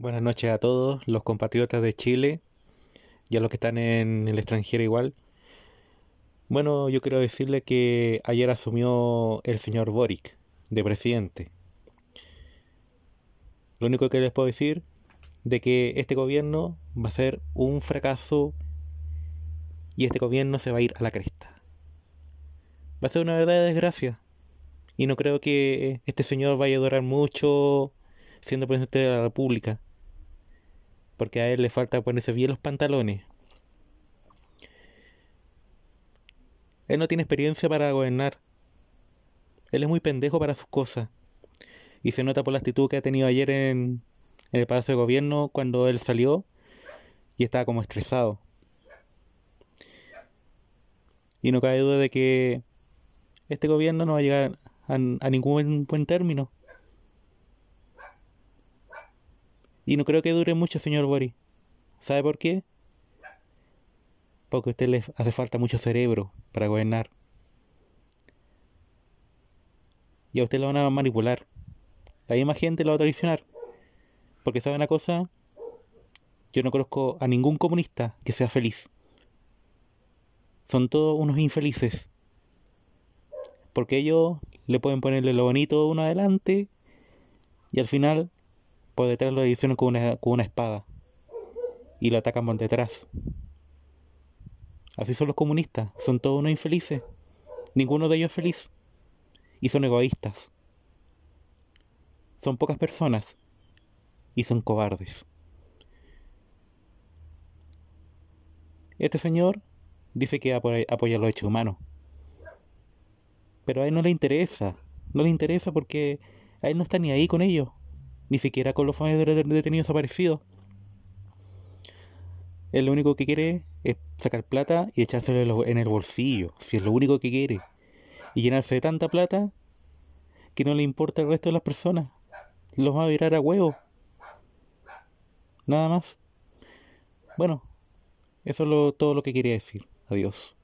Buenas noches a todos los compatriotas de Chile y a los que están en el extranjero igual. Bueno, yo quiero decirle que ayer asumió el señor Boric de presidente. Lo único que les puedo decir de que este gobierno va a ser un fracaso y este gobierno se va a ir a la cresta. Va a ser una verdadera desgracia y no creo que este señor vaya a durar mucho siendo presidente de la República porque a él le falta ponerse bien los pantalones. Él no tiene experiencia para gobernar. Él es muy pendejo para sus cosas. Y se nota por la actitud que ha tenido ayer en, el Palacio de Gobierno cuando él salió y estaba como estresado. Y no cabe duda de que este gobierno no va a llegar a ningún buen término. Y no creo que dure mucho, señor Bori. ¿Sabe por qué? Porque a usted le hace falta mucho cerebro para gobernar. Y a usted lo van a manipular. La misma gente lo va a traicionar. Porque sabe una cosa, yo no conozco a ningún comunista que sea feliz. Son todos unos infelices. Porque ellos le pueden ponerle lo bonito uno adelante y al final por pues detrás lo hicieron con una, con una espada. Y lo atacan por detrás. Así son los comunistas. Son todos unos infelices. Ninguno de ellos es feliz. Y son egoístas. Son pocas personas. Y son cobardes. Este señor dice que apoya los hechos humanos. Pero a él no le interesa. No le interesa porque a él no está ni ahí con ellos ni siquiera con los familiares de detenidos desaparecidos. Él lo único que quiere es sacar plata y echárselo en el bolsillo, si es lo único que quiere. Y llenarse de tanta plata que no le importa el resto de las personas. Los va a virar a huevo. Nada más. Bueno, eso es todo lo que quería decir. Adiós.